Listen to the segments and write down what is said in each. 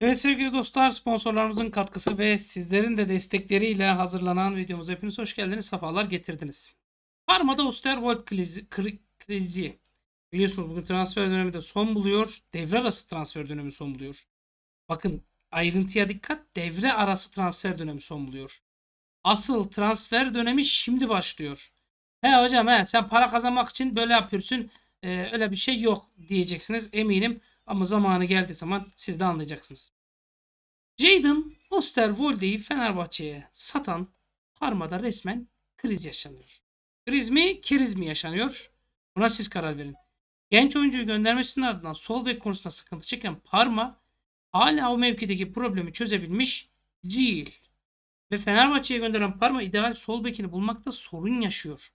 Evet sevgili dostlar sponsorlarımızın katkısı ve sizlerin de destekleriyle hazırlanan videomuz hepiniz hoş geldiniz sefalar getirdiniz. Parma'da Osterwold krizi, krizi. Biliyorsunuz bugün transfer dönemi de son buluyor. Devre arası transfer dönemi son buluyor. Bakın ayrıntıya dikkat devre arası transfer dönemi son buluyor. Asıl transfer dönemi şimdi başlıyor. He hocam he sen para kazanmak için böyle yapıyorsun. Ee, öyle bir şey yok diyeceksiniz eminim. Ama zamanı geldiği zaman siz de anlayacaksınız. Jaden Osterwolde'yi Fenerbahçe'ye satan Parma'da resmen kriz yaşanıyor. Kriz mi, keriz mi yaşanıyor? Buna siz karar verin. Genç oyuncuyu göndermesinin ardından sol bek konusunda sıkıntı çeken Parma hala o mevkideki problemi çözebilmiş değil. Ve Fenerbahçe'ye gönderen Parma ideal sol bekini bulmakta sorun yaşıyor.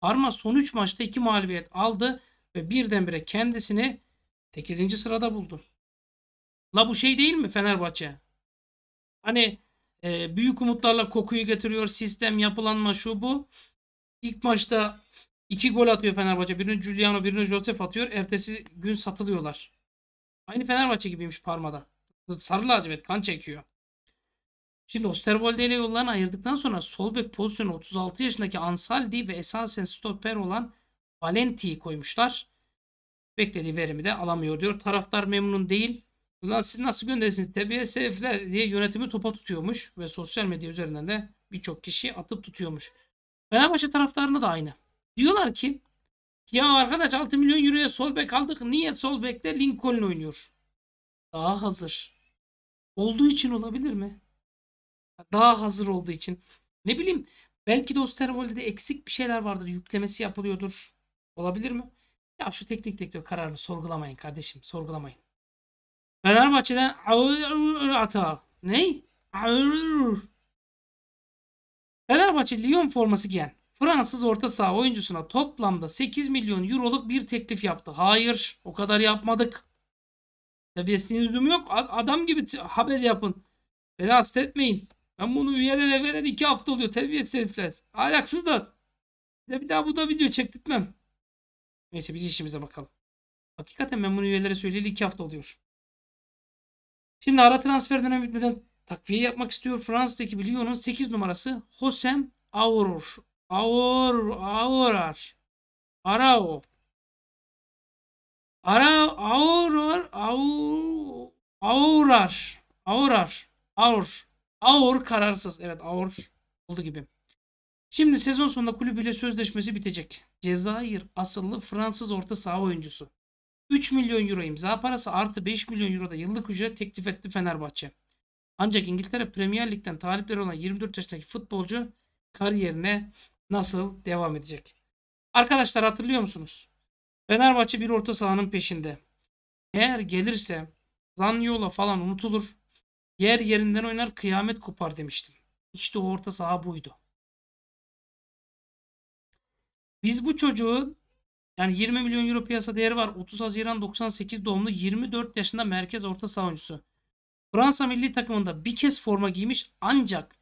Parma son 3 maçta 2 mağlubiyet aldı ve birdenbire kendisini 8. sırada buldu. La bu şey değil mi Fenerbahçe? Hani e, büyük umutlarla kokuyu getiriyor. Sistem, yapılanma şu bu. İlk maçta iki gol atıyor Fenerbahçe. Birini Giuliano, birini Josef atıyor. Ertesi gün satılıyorlar. Aynı Fenerbahçe gibiymiş parmada. Sarı lacivert kan çekiyor. Şimdi Osterwold ile yollarını ayırdıktan sonra sol bek pozisyonu 36 yaşındaki Ansaldi ve esasen stoper olan Valenti'yi koymuşlar beklediği verimi de alamıyor diyor. Taraftar memnun değil. Ulan siz nasıl gönderirsiniz? TBSF'ler diye yönetimi topa tutuyormuş ve sosyal medya üzerinden de birçok kişi atıp tutuyormuş. Fenerbahçe taraftarına da aynı. Diyorlar ki ya arkadaş 6 milyon euroya sol bek aldık. Niye sol bekte Lincoln oynuyor? Daha hazır. Olduğu için olabilir mi? Daha hazır olduğu için. Ne bileyim belki de Osterwold'de eksik bir şeyler vardır. Yüklemesi yapılıyordur. Olabilir mi? Ya şu tek tek tek direktör kararını sorgulamayın kardeşim. Sorgulamayın. Fenerbahçe'den ata. Ne? Fenerbahçe Lyon forması giyen Fransız orta saha oyuncusuna toplamda 8 milyon euroluk bir teklif yaptı. Hayır o kadar yapmadık. Tebessiniz lüzumu yok. Adam gibi haber yapın. Beni hasta etmeyin. Ben bunu de veren 2 hafta oluyor. Terbiyesiz herifler. Alaksızlar. Size bir daha bu da video çektirtmem. Neyse biz işimize bakalım. Hakikaten ben bunu üyelere söyleyeli 2 hafta oluyor. Şimdi ara transfer dönemi bitmeden takviye yapmak istiyor. Fransa'daki Lyon'un 8 numarası Hosem Auror. Auror. Aurar. Arao. Ara Auror. Aur. Aurar. Aurar. Aur. Aur kararsız. Evet Aur oldu gibi. Şimdi sezon sonunda kulübüyle sözleşmesi bitecek. Cezayir asıllı Fransız orta saha oyuncusu. 3 milyon euro imza parası artı 5 milyon euro da yıllık ücret teklif etti Fenerbahçe. Ancak İngiltere Premier Lig'den talipleri olan 24 yaşındaki futbolcu kariyerine nasıl devam edecek? Arkadaşlar hatırlıyor musunuz? Fenerbahçe bir orta sahanın peşinde. Eğer gelirse Zanyola falan unutulur. Yer yerinden oynar kıyamet kopar demiştim. İşte o orta saha buydu. Biz bu çocuğun yani 20 milyon euro piyasa değeri var. 30 Haziran 98 doğumlu 24 yaşında merkez orta saha oyuncusu. Fransa milli takımında bir kez forma giymiş ancak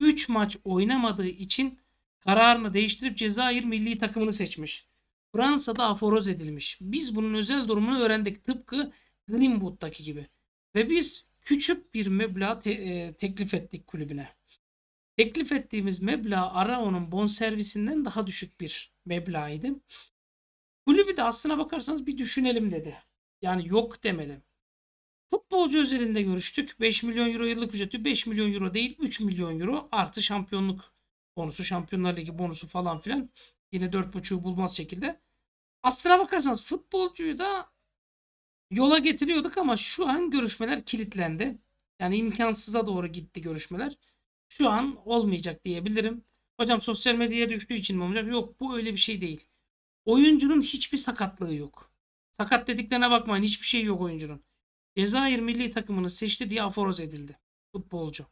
3 maç oynamadığı için kararını değiştirip Cezayir milli takımını seçmiş. Fransa'da aforoz edilmiş. Biz bunun özel durumunu öğrendik tıpkı Greenwood'daki gibi. Ve biz küçük bir meblağ te- e, teklif ettik kulübüne. Teklif ettiğimiz meblağ Arao'nun bon servisinden daha düşük bir meblağ idi. Kulübü de aslına bakarsanız bir düşünelim dedi. Yani yok demedi. Futbolcu üzerinde görüştük. 5 milyon euro yıllık ücreti 5 milyon euro değil 3 milyon euro artı şampiyonluk bonusu, Şampiyonlar Ligi bonusu falan filan yine 4.5'u bulmaz şekilde. Aslına bakarsanız futbolcuyu da yola getiriyorduk ama şu an görüşmeler kilitlendi. Yani imkansıza doğru gitti görüşmeler şu an olmayacak diyebilirim. Hocam sosyal medyaya düştüğü için mi olacak? Yok bu öyle bir şey değil. Oyuncunun hiçbir sakatlığı yok. Sakat dediklerine bakmayın hiçbir şey yok oyuncunun. Cezayir milli takımını seçti diye aforoz edildi. Futbolcu.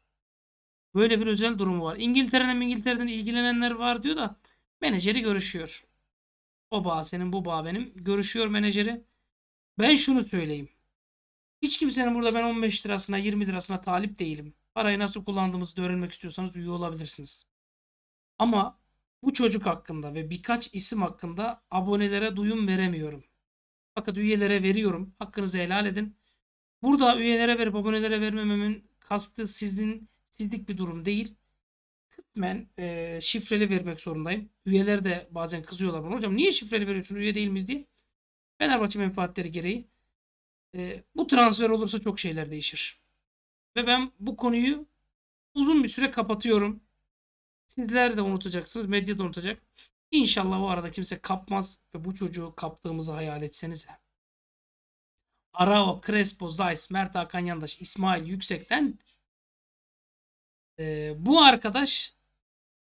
Böyle bir özel durumu var. İngiltere'den İngiltere'den ilgilenenler var diyor da menajeri görüşüyor. O bağ senin bu bağ benim. Görüşüyor menajeri. Ben şunu söyleyeyim. Hiç kimsenin burada ben 15 lirasına 20 lirasına talip değilim. Parayı nasıl kullandığımızı öğrenmek istiyorsanız üye olabilirsiniz. Ama bu çocuk hakkında ve birkaç isim hakkında abonelere duyum veremiyorum. Fakat üyelere veriyorum. Hakkınızı helal edin. Burada üyelere verip abonelere vermememin kastı sizin sizlik bir durum değil. Kısmen e, şifreli vermek zorundayım. Üyeler de bazen kızıyorlar bana. Hocam niye şifreli veriyorsun üye değil miyiz diye. Fenerbahçe menfaatleri gereği. E, bu transfer olursa çok şeyler değişir. Ve ben bu konuyu uzun bir süre kapatıyorum. Sizler de unutacaksınız. Medya da unutacak. İnşallah o arada kimse kapmaz ve bu çocuğu kaptığımızı hayal etsenize. Arao, Crespo, Zeiss, Mert Hakan Yandaş, İsmail Yüksek'ten e, bu arkadaş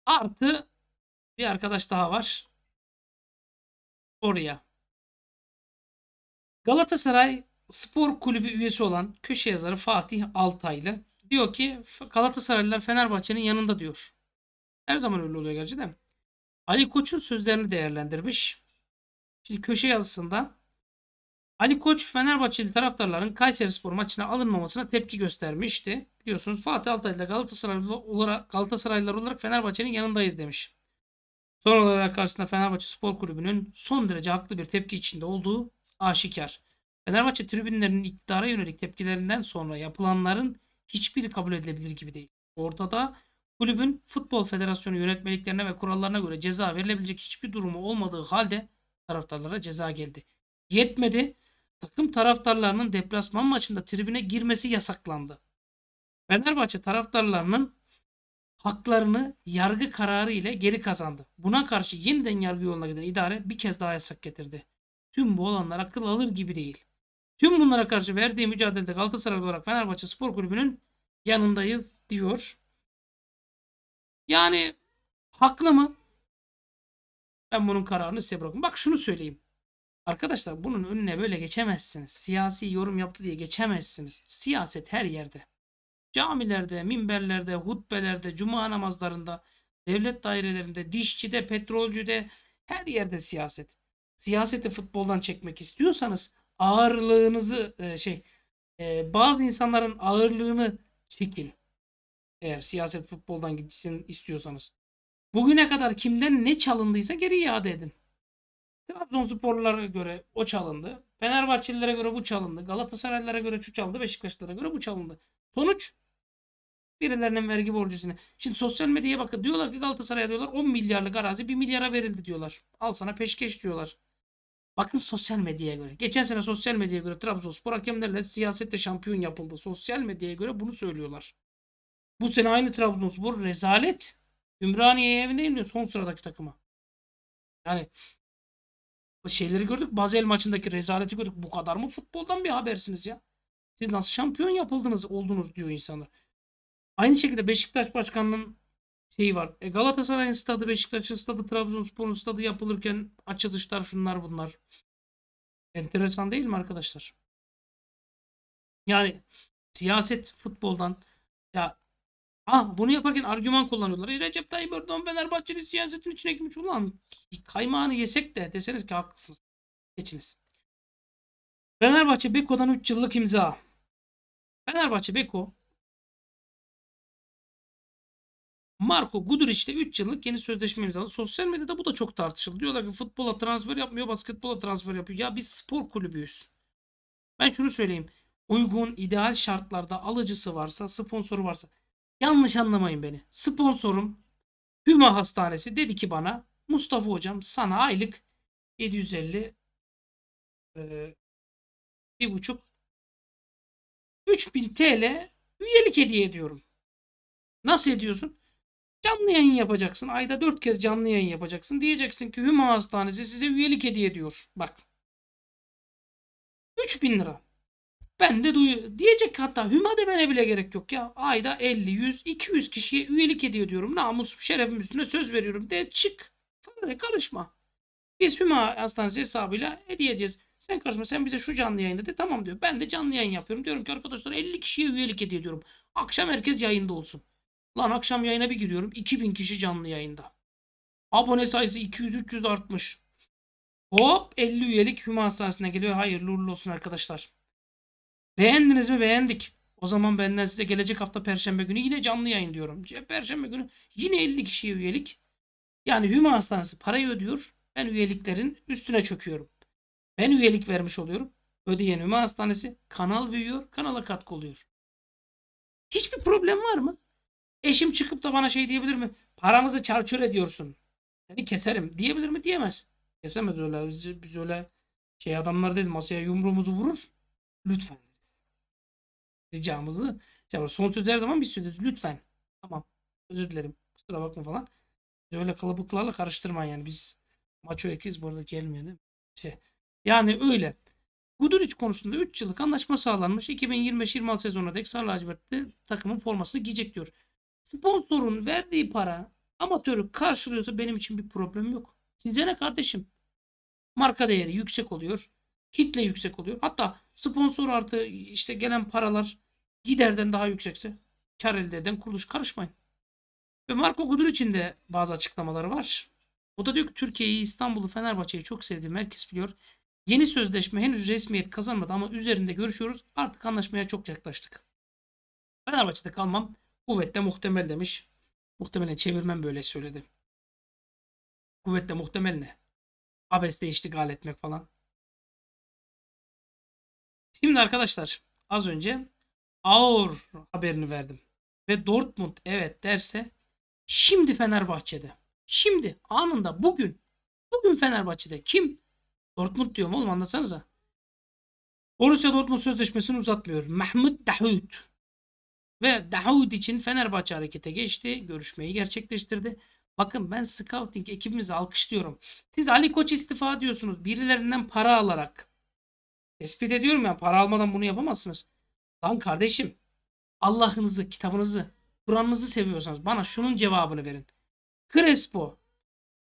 artı bir arkadaş daha var. Oraya. Galatasaray spor kulübü üyesi olan köşe yazarı Fatih Altaylı diyor ki Galatasaraylılar Fenerbahçe'nin yanında diyor. Her zaman öyle oluyor gerçi de. Ali Koç'un sözlerini değerlendirmiş. Şimdi köşe yazısında Ali Koç Fenerbahçeli taraftarların Kayseri Spor maçına alınmamasına tepki göstermişti. Biliyorsunuz Fatih Altaylı da Galatasaraylı olarak, Galatasaraylılar olarak Fenerbahçe'nin yanındayız demiş. Son olarak karşısında Fenerbahçe Spor Kulübü'nün son derece haklı bir tepki içinde olduğu aşikar. Fenerbahçe tribünlerinin iktidara yönelik tepkilerinden sonra yapılanların hiçbiri kabul edilebilir gibi değil. Ortada kulübün futbol federasyonu yönetmeliklerine ve kurallarına göre ceza verilebilecek hiçbir durumu olmadığı halde taraftarlara ceza geldi. Yetmedi. Takım taraftarlarının deplasman maçında tribüne girmesi yasaklandı. Fenerbahçe taraftarlarının haklarını yargı kararı ile geri kazandı. Buna karşı yeniden yargı yoluna giden idare bir kez daha yasak getirdi. Tüm bu olanlar akıl alır gibi değil. Tüm bunlara karşı verdiği mücadelede Galatasaray olarak Fenerbahçe Spor Kulübü'nün yanındayız diyor. Yani haklı mı? Ben bunun kararını size bırakın. Bak şunu söyleyeyim. Arkadaşlar bunun önüne böyle geçemezsiniz. Siyasi yorum yaptı diye geçemezsiniz. Siyaset her yerde. Camilerde, minberlerde, hutbelerde, cuma namazlarında, devlet dairelerinde, dişçide, petrolcüde her yerde siyaset. Siyaseti futboldan çekmek istiyorsanız ağırlığınızı e, şey e, bazı insanların ağırlığını çekin. Eğer siyaset futboldan gitsin istiyorsanız. Bugüne kadar kimden ne çalındıysa geri iade edin. Trabzonsporlulara göre o çalındı. Fenerbahçelilere göre bu çalındı. Galatasaraylılara göre şu çalındı. Beşiktaşlılara göre bu çalındı. Sonuç birilerinin vergi borcusunu. Şimdi sosyal medyaya bakın. Diyorlar ki Galatasaray'a diyorlar 10 milyarlık arazi 1 milyara verildi diyorlar. Al sana peşkeş diyorlar. Bakın sosyal medyaya göre. Geçen sene sosyal medyaya göre Trabzonspor hakemlerle siyasette şampiyon yapıldı. Sosyal medyaya göre bunu söylüyorlar. Bu sene aynı Trabzonspor rezalet. Ümraniye evinde yeniliyor son sıradaki takıma. Yani bu şeyleri gördük. Bazel maçındaki rezaleti gördük. Bu kadar mı futboldan bir habersiniz ya? Siz nasıl şampiyon yapıldınız, oldunuz diyor insanlar. Aynı şekilde Beşiktaş Başkanı'nın şeyi var. E, Galatasaray'ın stadı, Beşiktaş'ın stadı, Trabzonspor'un stadı yapılırken açılışlar şunlar bunlar. Enteresan değil mi arkadaşlar? Yani siyaset futboldan ya ah bunu yaparken argüman kullanıyorlar. E, Recep Tayyip Erdoğan Fenerbahçeli siyasetin içine girmiş. Ulan kaymağını yesek de deseniz ki haklısınız. Geçiniz. Fenerbahçe Beko'dan 3 yıllık imza. Fenerbahçe Beko Marco Guduric'de 3 yıllık yeni sözleşme imzaladı. Sosyal medyada bu da çok tartışıldı. Diyorlar ki futbola transfer yapmıyor, basketbola transfer yapıyor. Ya biz spor kulübüyüz. Ben şunu söyleyeyim. Uygun, ideal şartlarda alıcısı varsa, sponsoru varsa. Yanlış anlamayın beni. Sponsorum Hüma Hastanesi dedi ki bana Mustafa hocam sana aylık 750 e, bir buçuk 3000 TL üyelik hediye ediyorum. Nasıl ediyorsun? Canlı yayın yapacaksın. Ayda 4 kez canlı yayın yapacaksın. Diyeceksin ki Hüma Hastanesi size üyelik hediye ediyor. Bak. 3000 lira. Ben de duyu diyecek hatta Hüma demene bile gerek yok ya. Ayda 50, 100, 200 kişiye üyelik hediye ediyorum. Namus, şerefim üstüne söz veriyorum de çık. Sana ne karışma. Biz Hüma Hastanesi hesabıyla hediye edeceğiz. Sen karışma sen bize şu canlı yayında de tamam diyor. Ben de canlı yayın yapıyorum. Diyorum ki arkadaşlar 50 kişiye üyelik hediye ediyorum. Akşam herkes yayında olsun. Lan akşam yayına bir giriyorum. 2000 kişi canlı yayında. Abone sayısı 200-300 artmış. Hop 50 üyelik Hüma Hastanesi'ne geliyor. Hayırlı uğurlu olsun arkadaşlar. Beğendiniz mi? Beğendik. O zaman benden size gelecek hafta perşembe günü yine canlı yayın diyorum. Perşembe günü yine 50 kişiye üyelik. Yani Hüma Hastanesi parayı ödüyor. Ben üyeliklerin üstüne çöküyorum. Ben üyelik vermiş oluyorum. Ödeyen Hüma Hastanesi kanal büyüyor. Kanala katkı oluyor. Hiçbir problem var mı? Eşim çıkıp da bana şey diyebilir mi? Paramızı çarçur ediyorsun. Seni keserim. Diyebilir mi? Diyemez. Kesemez öyle. Biz, biz öyle şey adamlardayız. Masaya yumruğumuzu vurur. Lütfen deriz. Ricamızı. Şey son söz her zaman biz söylüyoruz. Lütfen. Tamam. Özür dilerim. Kusura bakma falan. Biz öyle kalabalıklarla karıştırmayın yani. Biz maço ekiz Bu arada gelmiyor değil mi? Şey. Yani öyle. Guduric konusunda 3 yıllık anlaşma sağlanmış. 2025-26 sezonuna dek Sarı Lacivert'te takımın formasını giyecek diyor. Sponsorun verdiği para amatörü karşılıyorsa benim için bir problem yok. Size ne kardeşim? Marka değeri yüksek oluyor. Hitle yüksek oluyor. Hatta sponsor artı işte gelen paralar giderden daha yüksekse kar elde eden kuruluş karışmayın. Ve Marco Gudur için de bazı açıklamaları var. O da diyor ki Türkiye'yi, İstanbul'u, Fenerbahçe'yi çok sevdiğim herkes biliyor. Yeni sözleşme henüz resmiyet kazanmadı ama üzerinde görüşüyoruz. Artık anlaşmaya çok yaklaştık. Fenerbahçe'de kalmam Kuvvetle muhtemel demiş. Muhtemelen çevirmem böyle söyledi. Kuvvetle muhtemel ne? Abesle iştigal etmek falan. Şimdi arkadaşlar az önce AUR haberini verdim. Ve Dortmund evet derse şimdi Fenerbahçe'de. Şimdi anında bugün bugün Fenerbahçe'de kim? Dortmund diyorum oğlum anlatsanıza. Borussia Dortmund sözleşmesini uzatmıyor. Mahmut Dahut. Ve Dahoud için Fenerbahçe harekete geçti. Görüşmeyi gerçekleştirdi. Bakın ben scouting ekibimizi alkışlıyorum. Siz Ali Koç istifa diyorsunuz. Birilerinden para alarak. Tespit ediyorum ya para almadan bunu yapamazsınız. Lan kardeşim Allah'ınızı, kitabınızı, Kur'an'ınızı seviyorsanız bana şunun cevabını verin. Crespo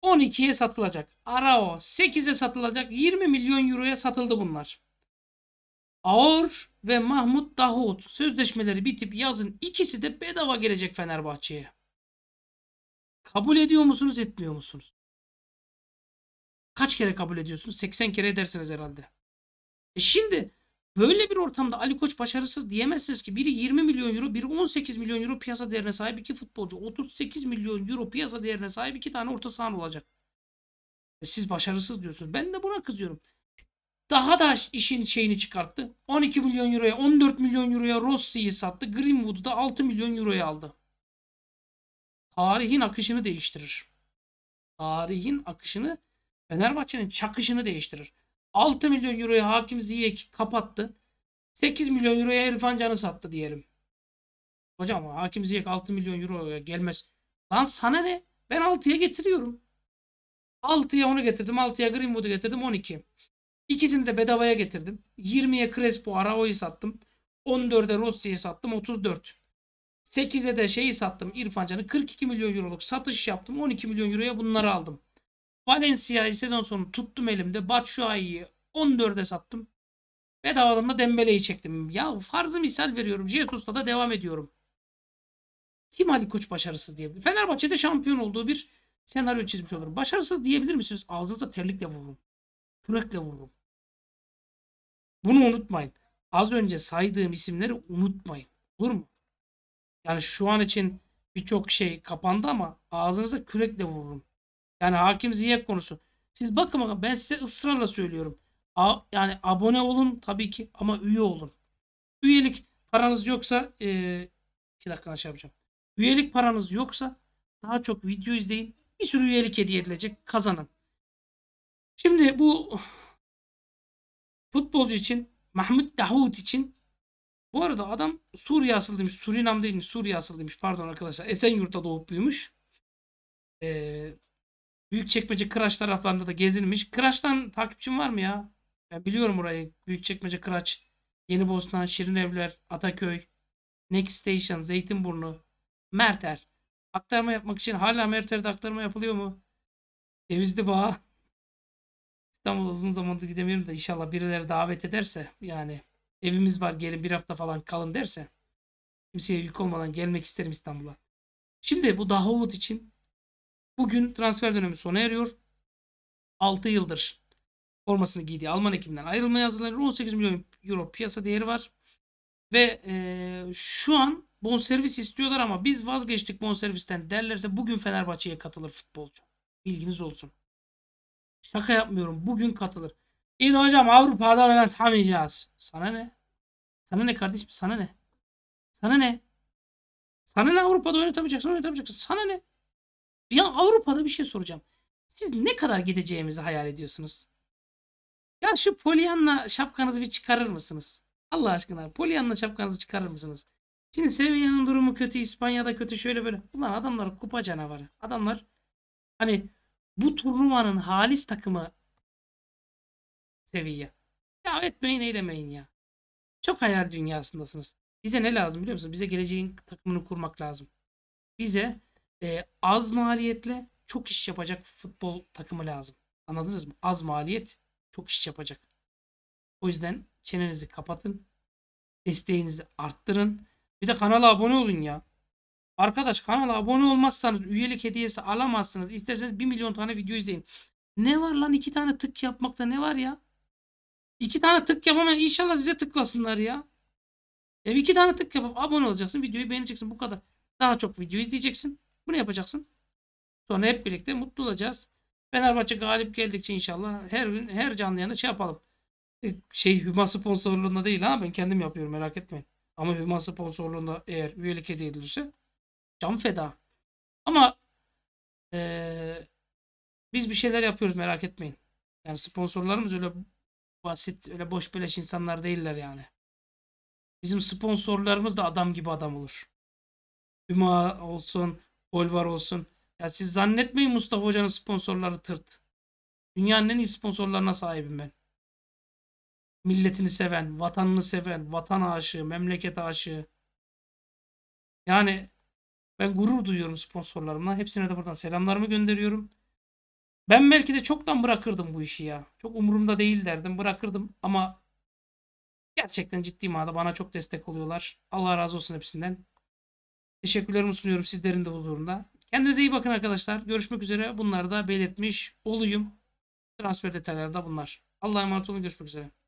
12'ye satılacak. Arao 8'e satılacak. 20 milyon euroya satıldı bunlar. Aor ve Mahmut Davut sözleşmeleri bitip yazın ikisi de bedava gelecek Fenerbahçe'ye. Kabul ediyor musunuz etmiyor musunuz? Kaç kere kabul ediyorsunuz? 80 kere edersiniz herhalde. E şimdi böyle bir ortamda Ali Koç başarısız diyemezsiniz ki biri 20 milyon euro biri 18 milyon euro piyasa değerine sahip iki futbolcu 38 milyon euro piyasa değerine sahip iki tane orta sahan olacak. E siz başarısız diyorsunuz. Ben de buna kızıyorum daha da işin şeyini çıkarttı. 12 milyon euroya 14 milyon euroya Rossi'yi sattı. Greenwood'u da 6 milyon euroya aldı. Tarihin akışını değiştirir. Tarihin akışını Fenerbahçe'nin çakışını değiştirir. 6 milyon euroya Hakim Ziyek kapattı. 8 milyon euroya Erfan Can'ı sattı diyelim. Hocam Hakim Ziyek 6 milyon euroya gelmez. Lan sana ne? Ben 6'ya getiriyorum. 6'ya onu getirdim. 6'ya Greenwood'u getirdim. 12. İkisini de bedavaya getirdim. 20'ye Crespo, Arao'yu sattım. 14'e Rossi'yi sattım. 34. 8'e de şeyi sattım. İrfancanı 42 milyon euroluk satış yaptım. 12 milyon euroya bunları aldım. Valencia'yı sezon sonu tuttum elimde. Batshuayi'yi 14'e sattım. Bedavadan da Dembele'yi çektim. Ya farzı misal veriyorum. Jesus'la da devam ediyorum. Kim Ali Koç başarısız diyebilir? Fenerbahçe'de şampiyon olduğu bir senaryo çizmiş olurum. Başarısız diyebilir misiniz? Ağzınıza terlikle vururum. Kürekle vururum. Bunu unutmayın. Az önce saydığım isimleri unutmayın. Olur mu? Yani şu an için birçok şey kapandı ama ağzınıza kürekle vururum. Yani hakim ziyek konusu. Siz bakın bakın ben size ısrarla söylüyorum. A, yani abone olun tabii ki ama üye olun. Üyelik paranız yoksa e, iki dakika şey yapacağım. Üyelik paranız yoksa daha çok video izleyin. Bir sürü üyelik hediye edilecek kazanın. Şimdi bu Futbolcu için Mahmut Davut için bu arada adam Suriye asıllıymış. Surinam değilmiş. Suriye asıllıymış. Pardon arkadaşlar. Esenyurt'ta doğup büyümüş. Ee, Büyükçekmece Kıraç taraflarında da gezilmiş. Kıraç'tan takipçim var mı ya? Ben biliyorum orayı. Büyükçekmece Kıraç, Yeni Bosna, Evler, Ataköy, Next Station, Zeytinburnu, Merter. Aktarma yapmak için hala Merter'de aktarma yapılıyor mu? Devizli Bağ. İstanbul'a uzun zamandır gidemiyorum da inşallah birileri davet ederse yani evimiz var gelin bir hafta falan kalın derse kimseye yük olmadan gelmek isterim İstanbul'a. Şimdi bu Dahovut için bugün transfer dönemi sona eriyor. 6 yıldır formasını giydi Alman ekibinden ayrılmaya hazırlanıyor. 18 milyon euro piyasa değeri var. Ve e, şu an bonservis istiyorlar ama biz vazgeçtik bonservisten derlerse bugün Fenerbahçe'ye katılır futbolcu. Bilginiz olsun. Şaka yapmıyorum. Bugün katılır. İyi de hocam Avrupa'da oynatamayacağız. Sana ne? Sana ne kardeşim? Sana ne? Sana ne? Sana ne Avrupa'da oynatamayacaksın? Oynatamayacaksın. Sana ne? Ya Avrupa'da bir şey soracağım. Siz ne kadar gideceğimizi hayal ediyorsunuz? Ya şu polyanla şapkanızı bir çıkarır mısınız? Allah aşkına polyanla şapkanızı çıkarır mısınız? Şimdi Sevilla'nın durumu kötü, İspanya'da kötü şöyle böyle. Ulan adamlar kupa canavarı. Adamlar hani bu turnuvanın halis takımı seviye. Ya etmeyin eylemeyin ya. Çok hayal dünyasındasınız. Bize ne lazım biliyor musunuz? Bize geleceğin takımını kurmak lazım. Bize e, az maliyetle çok iş yapacak futbol takımı lazım. Anladınız mı? Az maliyet çok iş yapacak. O yüzden çenenizi kapatın. Desteğinizi arttırın. Bir de kanala abone olun ya. Arkadaş kanala abone olmazsanız üyelik hediyesi alamazsınız. İsterseniz 1 milyon tane video izleyin. Ne var lan 2 tane tık yapmakta ne var ya? 2 tane tık yapamayan inşallah size tıklasınlar ya. E 2 tane tık yapıp abone olacaksın. Videoyu beğeneceksin bu kadar. Daha çok video izleyeceksin. Bunu yapacaksın. Sonra hep birlikte mutlu olacağız. Fenerbahçe galip geldikçe inşallah her gün her canlı yayında şey yapalım. E, şey Hüma sponsorluğunda değil ha ben kendim yapıyorum merak etmeyin. Ama Hüma sponsorluğunda eğer üyelik hediye edilirse Can feda. Ama ee, biz bir şeyler yapıyoruz merak etmeyin. Yani sponsorlarımız öyle basit, öyle boş beleş insanlar değiller yani. Bizim sponsorlarımız da adam gibi adam olur. Hüma olsun, Bolvar olsun. Ya siz zannetmeyin Mustafa Hoca'nın sponsorları tırt. Dünyanın en iyi sponsorlarına sahibim ben. Milletini seven, vatanını seven, vatan aşığı, memleket aşığı. Yani ben gurur duyuyorum sponsorlarımla. Hepsine de buradan selamlarımı gönderiyorum. Ben belki de çoktan bırakırdım bu işi ya. Çok umurumda değil derdim. Bırakırdım ama gerçekten ciddi manada bana çok destek oluyorlar. Allah razı olsun hepsinden. Teşekkürlerimi sunuyorum sizlerin de huzurunda. Kendinize iyi bakın arkadaşlar. Görüşmek üzere. Bunları da belirtmiş olayım. Transfer detayları da bunlar. Allah'a emanet olun. Görüşmek üzere.